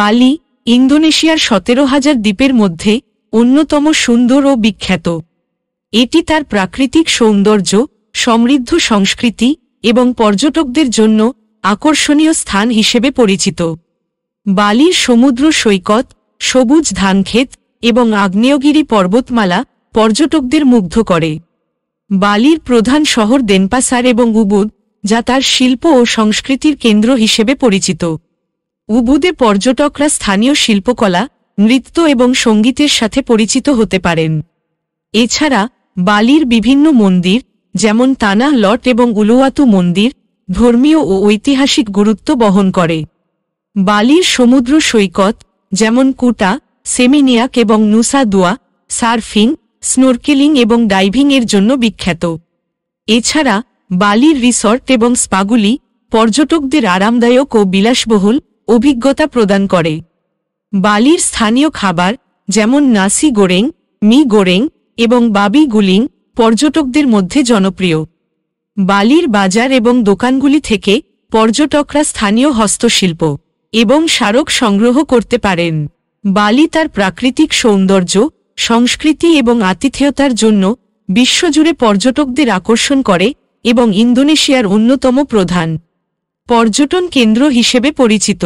বালি ইন্দোনেশিয়ার সতেরো হাজার দ্বীপের মধ্যে অন্যতম সুন্দর ও বিখ্যাত এটি তার প্রাকৃতিক সৌন্দর্য সমৃদ্ধ সংস্কৃতি এবং পর্যটকদের জন্য আকর্ষণীয় স্থান হিসেবে পরিচিত বালির সমুদ্র সৈকত সবুজ ধানক্ষেত এবং আগ্নেয়গিরি পর্বতমালা পর্যটকদের মুগ্ধ করে বালির প্রধান শহর দেনপাসার এবং উবুদ যা তার শিল্প ও সংস্কৃতির কেন্দ্র হিসেবে পরিচিত উবুদে পর্যটকরা স্থানীয় শিল্পকলা নৃত্য এবং সঙ্গীতের সাথে পরিচিত হতে পারেন এছাড়া বালির বিভিন্ন মন্দির যেমন তানা লট এবং উলুয়াতু মন্দির ধর্মীয় ও ঐতিহাসিক গুরুত্ব বহন করে বালির সমুদ্র সৈকত যেমন কুটা সেমিনিয়াক এবং নুসাদুয়া সার্ফিং স্নোরকেলিং এবং ডাইভিংয়ের জন্য বিখ্যাত এছাড়া বালির রিসর্ট এবং স্পাগুলি পর্যটকদের আরামদায়ক ও বিলাসবহুল অভিজ্ঞতা প্রদান করে বালির স্থানীয় খাবার যেমন নাসি গোরেং মি গোরেং এবং বাবি গুলিং পর্যটকদের মধ্যে জনপ্রিয় বালির বাজার এবং দোকানগুলি থেকে পর্যটকরা স্থানীয় হস্তশিল্প এবং স্মারক সংগ্রহ করতে পারেন বালি তার প্রাকৃতিক সৌন্দর্য সংস্কৃতি এবং আতিথেয়তার জন্য বিশ্বজুড়ে পর্যটকদের আকর্ষণ করে এবং ইন্দোনেশিয়ার অন্যতম প্রধান পর্যটন কেন্দ্র হিসেবে পরিচিত